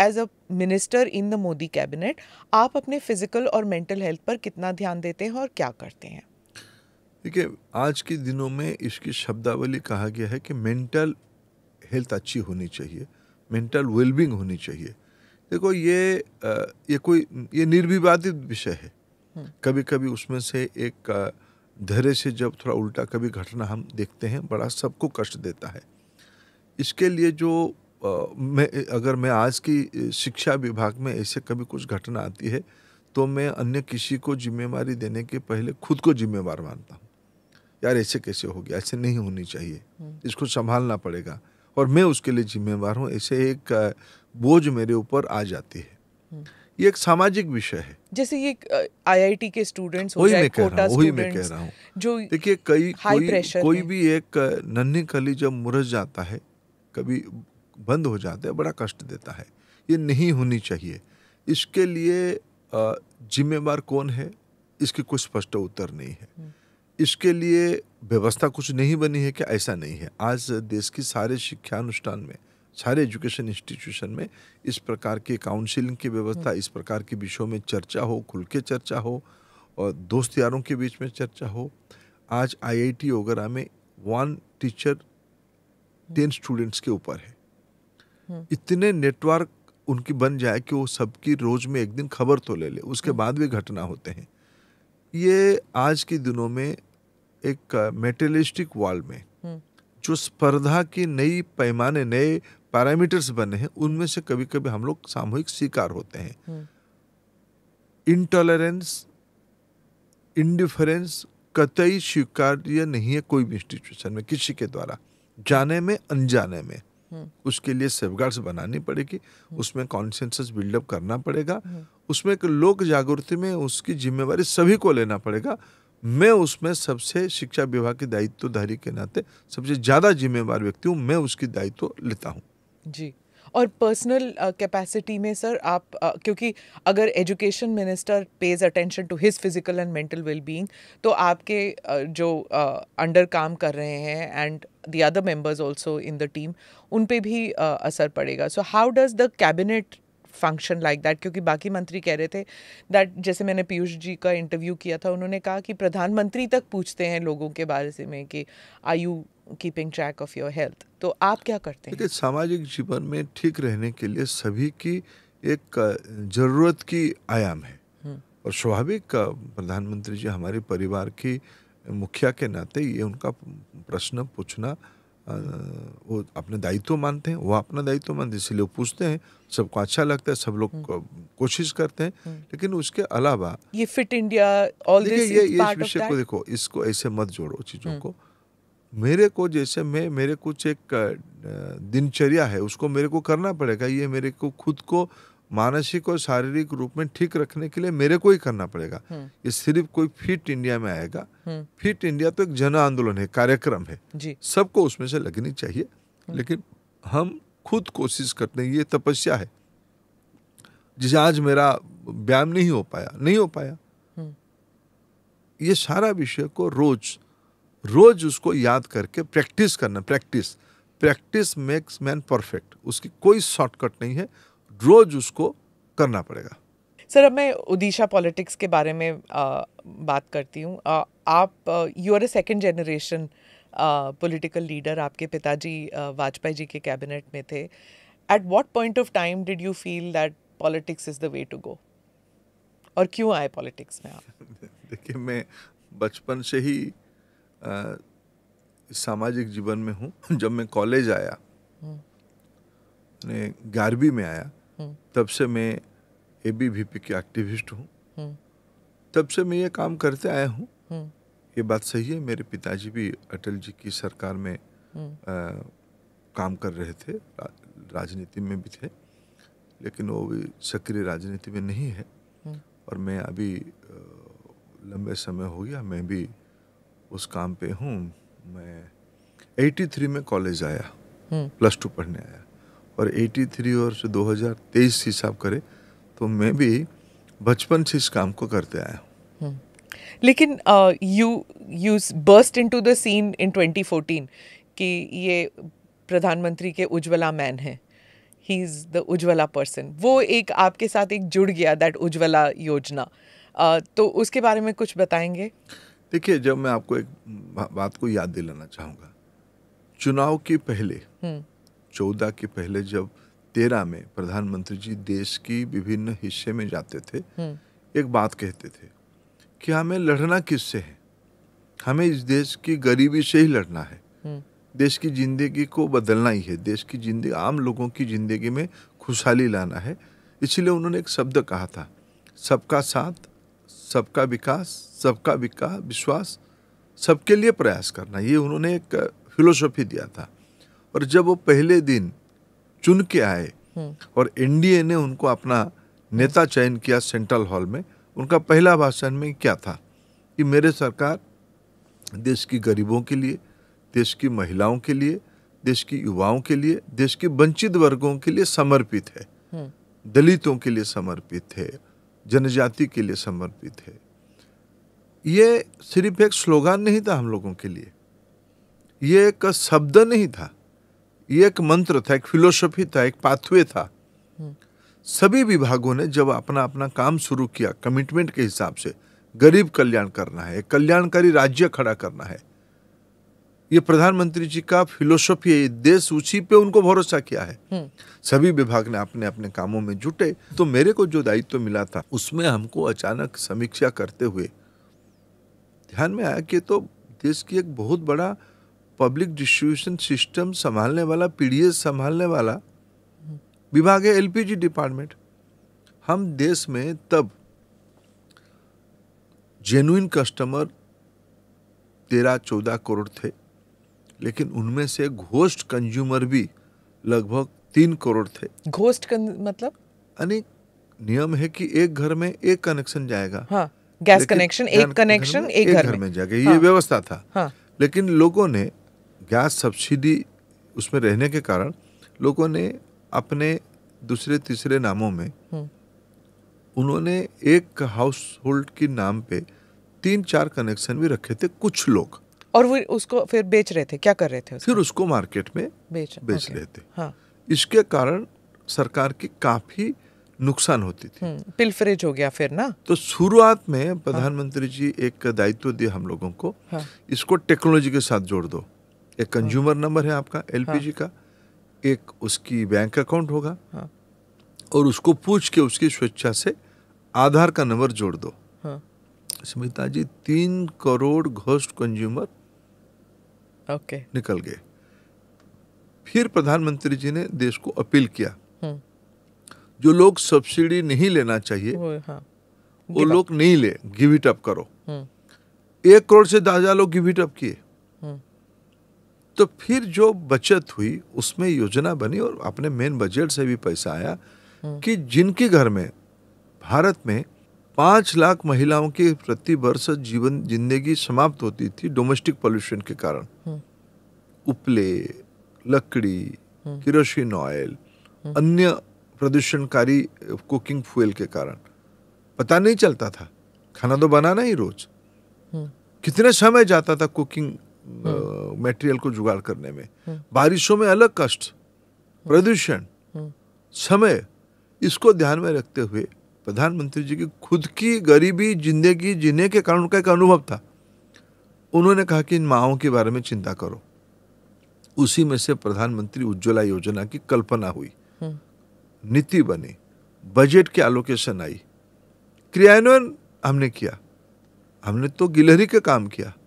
As a minister in the Modi cabinet आप अपने physical और मेंटल हेल्थ पर कितना ध्यान देते हैं और क्या करते हैं देखिए आज के दिनों में इसकी शब्दावली कहा गया है कि मेंटल हेल्थ अच्छी होनी चाहिए मेंटल वेलबींग होनी चाहिए देखो ये ये कोई ये निर्विवादित विषय है हम्म। कभी कभी उसमें से एक धैर्य से जब थोड़ा उल्टा कभी घटना हम देखते हैं बड़ा सबको कष्ट देता है इसके लिए जो मैं अगर मैं आज की शिक्षा विभाग में ऐसे कभी कुछ घटना आती है तो मैं अन्य किसी को जिम्मेवारी देने के पहले खुद को जिम्मेवार मानता हूँ यार ऐसे कैसे हो गया ऐसे नहीं होनी चाहिए हम्म। इसको संभालना पड़ेगा और मैं उसके लिए जिम्मेवार हूँ ऐसे एक बोझ मेरे ऊपर आ जाती है हम्म। ये एक सामाजिक विषय है जैसे ये आईआईटी के स्टूडेंट्स वही मैं कह रहा हूँ वही मैं कह रहा हूँ जो देखिए कई कोई कोई भी एक नन्ही कली जब मुरझ जाता है कभी बंद हो जाते हैं बड़ा कष्ट देता है ये नहीं होनी चाहिए इसके लिए जिम्मेवार कौन है इसकी कुछ स्पष्ट उत्तर नहीं है हम्म। इसके लिए व्यवस्था कुछ नहीं बनी है क्या ऐसा नहीं है आज देश की सारे शिक्षानुष्ठान में सारे एजुकेशन इंस्टीट्यूशन में इस प्रकार के काउंसिलिंग की व्यवस्था हम्म। इस प्रकार के विषयों में चर्चा हो खुल के चर्चा हो और दोस्त यारों के बीच में चर्चा हो आज आईआईटी वगैरह में वन टीचर टेन स्टूडेंट्स के ऊपर है इतने नेटवर्क उनकी बन जाए कि वो सबकी रोज में एक दिन खबर तो ले ले उसके हम्म। बाद भी घटना होते हैं ये आज के दिनों में एक मेटेलिस्टिक वर्ल्ड में हम्म। जो स्पर्धा के नई पैमाने नए पैरामीटर्स बने हैं उनमें से कभी कभी हम लोग सामूहिक शिकार होते हैं इंटॉलरेंस हम्म। इंडिफरेंस कतई स्वीकार्य नहीं है कोई भी इंस्टीट्यूशन में किसी के द्वारा जाने में अनजाने में उसके लिए सेफगार्ड्स बनानी पड़ेगी हम्म। उसमें कॉन्सेंसस बिल्डअप करना पड़ेगा हम्म। उसमें एक लोक जागृति में उसकी जिम्मेवारी सभी को लेना पड़ेगा मैं उसमें सबसे शिक्षा विभाग के दायित्वधारी के नाते सबसे ज़्यादा जिम्मेवार व्यक्ति हूँ मैं उसकी दायित्व लेता हूँ जी और पर्सनल कैपेसिटी uh, में सर आप uh, क्योंकि अगर education minister pays attention to his physical and mental well being तो आपके uh, जो अंडर काम कर रहे हैं and the other members also in the team उन पे भी असर पड़ेगा so how does the cabinet function like that क्योंकि बाकी मंत्री कह रहे थे दैट जैसे मैंने पीयूष जी का इंटरव्यू किया था उन्होंने कहा कि प्रधानमंत्री तक पूछते हैं लोगों के बारे में कि I you keeping track of your health तो आप क्या करते हैं सामाजिक जीवन में ठीक रहने के लिए सभी की एक जरूरत की आयाम है हम्म। और स्वाभाविक प्रधानमंत्री जी हमारे परिवार की मुखिया के नाते ये उनका प्रश्न पूछना वो अपने दायित्व मानते हैं वो अपना दायित्व मानते हैं इसलिए पूछते हैं सबको अच्छा लगता है सब लोग हम्म। कोशिश करते हैं हम्म। लेकिन उसके अलावा ये फिट इंडिया ऑल दिस ये इस विषय को देखो इसको ऐसे मत जोड़ो चीज़ों हम्म। को मेरे को जैसे मैं मेरे कुछ एक दिनचर्या है उसको मेरे को करना पड़ेगा ये मेरे को खुद को मानसिक और शारीरिक रूप में ठीक रखने के लिए मेरे को ही करना पड़ेगा हम्म। ये सिर्फ कोई फिट इंडिया में आएगा हम्म। फिट इंडिया तो एक जन आंदोलन है कार्यक्रम है सबको उसमें से लगनी चाहिए हम्म। लेकिन हम खुद कोशिश करते हैं ये तपस्या है जिसे आज मेरा व्यायाम नहीं हो पाया नहीं हो पाया ये सारा विषय को रोज रोज उसको याद करके प्रैक्टिस करना practice practice makes man perfect उसकी कोई शॉर्टकट नहीं है रोज उसको करना पड़ेगा सर अब मैं उड़ीसा पॉलिटिक्स के बारे में आ, बात करती हूँ आप you are a second generation political leader आपके पिताजी वाजपेयी जी के कैबिनेट में थे at what point of time did you feel that politics is the way to go और क्यों आए पॉलिटिक्स में आप देखिए मैं बचपन से ही आ, सामाजिक जीवन में हूँ जब मैं कॉलेज आया हम्म। ग्यारहवीं में आया तब से मैं ए बी वी पी के एक्टिविस्ट हूँ तब से मैं ये काम करते आया हूँ ये बात सही है मेरे पिताजी भी अटल जी की सरकार में आ, काम कर रहे थे रा, राजनीति में भी थे लेकिन वो भी सक्रिय राजनीति में नहीं है और मैं अभी लंबे समय हो गया मैं भी उस काम पे हूँ मैं 83 में कॉलेज आया प्लस टू पढ़ने आया और 83 और से 2023 हिसाब करें तो मैं भी बचपन से इस काम को करते आया हूँ हम्म। लेकिन you you burst into the scene in 2014 कि ये प्रधानमंत्री के उज्ज्वला मैन है he is the Ujjwala person वो एक आपके साथ एक जुड़ गया दैट उज्ज्वला योजना uh, तो उसके बारे में कुछ बताएंगे देखिए जब मैं आपको एक बात को याद दिलाना चाहूँगा चुनाव के पहले हुँ. हम्म। 2014 के पहले जब तेरह में प्रधानमंत्री जी देश की विभिन्न हिस्से में जाते थे हम्म। एक बात कहते थे कि हमें लड़ना किससे है हमें इस देश की गरीबी से ही लड़ना है हम्म। देश की जिंदगी को बदलना ही है देश की जिंदगी आम लोगों की जिंदगी में खुशहाली लाना है इसलिए उन्होंने एक शब्द कहा था सबका साथ सबका विकास सबका विकास विश्वास सबके लिए प्रयास करना ये उन्होंने एक फिलोसॉफी दिया था और जब वो पहले दिन चुन के आए हम्म। और एनडीए ने उनको अपना नेता चयन किया सेंट्रल हॉल में उनका पहला भाषण में क्या था कि मेरे सरकार देश की गरीबों के लिए देश की महिलाओं के लिए देश की युवाओं के लिए देश के वंचित वर्गों के लिए समर्पित है हम्म। दलितों के लिए समर्पित है जनजाति के लिए समर्पित है ये सिर्फ एक स्लोगान नहीं था हम लोगों के लिए ये एक शब्द नहीं था ये एक मंत्र था एक फिलोसफी था एक पाथवे था हम्म। सभी विभागों ने जब अपना अपना काम शुरू किया कमिटमेंट के हिसाब से गरीब कल्याण करना है कल्याणकारी राज्य खड़ा करना है ये प्रधानमंत्री जी का फिलोसफी है देश उसी पे उनको भरोसा किया है हम्म। सभी विभाग ने अपने अपने कामों में जुटे तो मेरे को जो दायित्व तो मिला था उसमें हमको अचानक समीक्षा करते हुए ध्यान में आया कि तो देश की एक बहुत बड़ा पब्लिक डिस्ट्रीब्यूशन सिस्टम संभालने वाला पीडीएस संभालने वाला विभाग है एलपीजी डिपार्टमेंट हम देश में तब जेनुइन कस्टमर तेरह चौदह करोड़ थे लेकिन उनमें से घोस्ट कंज्यूमर भी लगभग तीन करोड़ थे घोस्ट मतलब अनेक नियम है कि एक घर में एक कनेक्शन जाएगा हाँ, गैस कनेक्शन एक कनेक्शन एक घर में, में जाएगा हाँ, ये व्यवस्था था हाँ, लेकिन लोगों ने गैस सब्सिडी उसमें रहने के कारण लोगों ने अपने दूसरे तीसरे नामों में हम्म। उन्होंने एक हाउस होल्ड के नाम पे तीन चार कनेक्शन भी रखे थे कुछ लोग और वो उसको फिर बेच रहे थे क्या कर रहे थे उसको? फिर उसको मार्केट में बेच बेच रहे थे हाँ। इसके कारण सरकार की काफी नुकसान होती थी पिलफरेज हम्म, हो गया फिर ना तो शुरुआत में प्रधानमंत्री हाँ। जी एक दायित्व दिया हम लोगों को हाँ। इसको टेक्नोलॉजी के साथ जोड़ दो एक कंज्यूमर नंबर है आपका एलपीजी हाँ। का एक उसकी बैंक अकाउंट होगा हाँ। और उसको पूछ के उसकी स्वेच्छा से आधार का नंबर जोड़ दो हाँ। स्मिता जी तीन करोड़ घोस्ट कंज्यूमर ओके निकल गए फिर प्रधानमंत्री जी ने देश को अपील किया हाँ। जो लोग सब्सिडी नहीं लेना चाहिए वो, हाँ। वो लोग नहीं ले गिव इट अप करो हाँ। एक करोड़ से ज्यादा लोग गिव इट अप किए तो फिर जो बचत हुई उसमें योजना बनी और अपने मेन बजट से भी पैसा आया हम्म। कि जिनके घर में भारत में पाँच लाख महिलाओं के प्रति वर्ष जीवन जिंदगी समाप्त होती थी डोमेस्टिक पॉल्यूशन के कारण हम्म। उपले लकड़ी हम्म। किरोसिन ऑयल अन्य प्रदूषणकारी कुकिंग फ्यूल के कारण पता नहीं चलता था खाना तो बनाना ही रोज कितने समय जाता था कुकिंग मटेरियल हम्म। को जुगाड़ करने में बारिशों में अलग कष्ट प्रदूषण हम्म। समय इसको ध्यान में रखते हुए प्रधानमंत्री जी की खुद की गरीबी जिंदगी जीने के कारण उनका एक अनुभव था उन्होंने कहा कि इन माओं के बारे में चिंता करो उसी में से प्रधानमंत्री उज्ज्वला योजना की कल्पना हुई हम्म। नीति बनी बजट की एलोकेशन आई क्रियान्वयन हमने किया हमने तो गिलहरी का काम किया